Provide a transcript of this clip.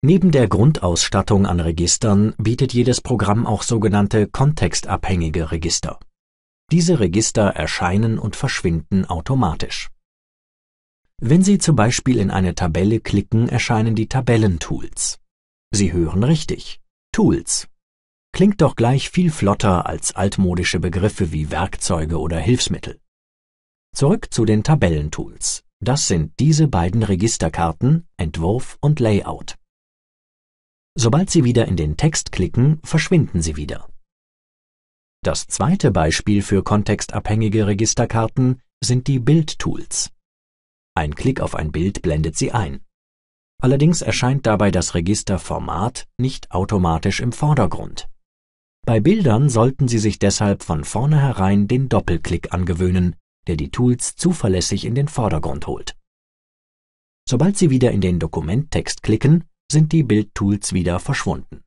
Neben der Grundausstattung an Registern bietet jedes Programm auch sogenannte kontextabhängige Register. Diese Register erscheinen und verschwinden automatisch. Wenn Sie zum Beispiel in eine Tabelle klicken, erscheinen die Tabellentools. Sie hören richtig. Tools. Klingt doch gleich viel flotter als altmodische Begriffe wie Werkzeuge oder Hilfsmittel. Zurück zu den Tabellentools. Das sind diese beiden Registerkarten, Entwurf und Layout. Sobald Sie wieder in den Text klicken, verschwinden sie wieder. Das zweite Beispiel für kontextabhängige Registerkarten sind die Bildtools. Ein Klick auf ein Bild blendet sie ein. Allerdings erscheint dabei das Registerformat nicht automatisch im Vordergrund. Bei Bildern sollten Sie sich deshalb von vornherein den Doppelklick angewöhnen, der die Tools zuverlässig in den Vordergrund holt. Sobald Sie wieder in den Dokumenttext klicken, sind die Bildtools wieder verschwunden.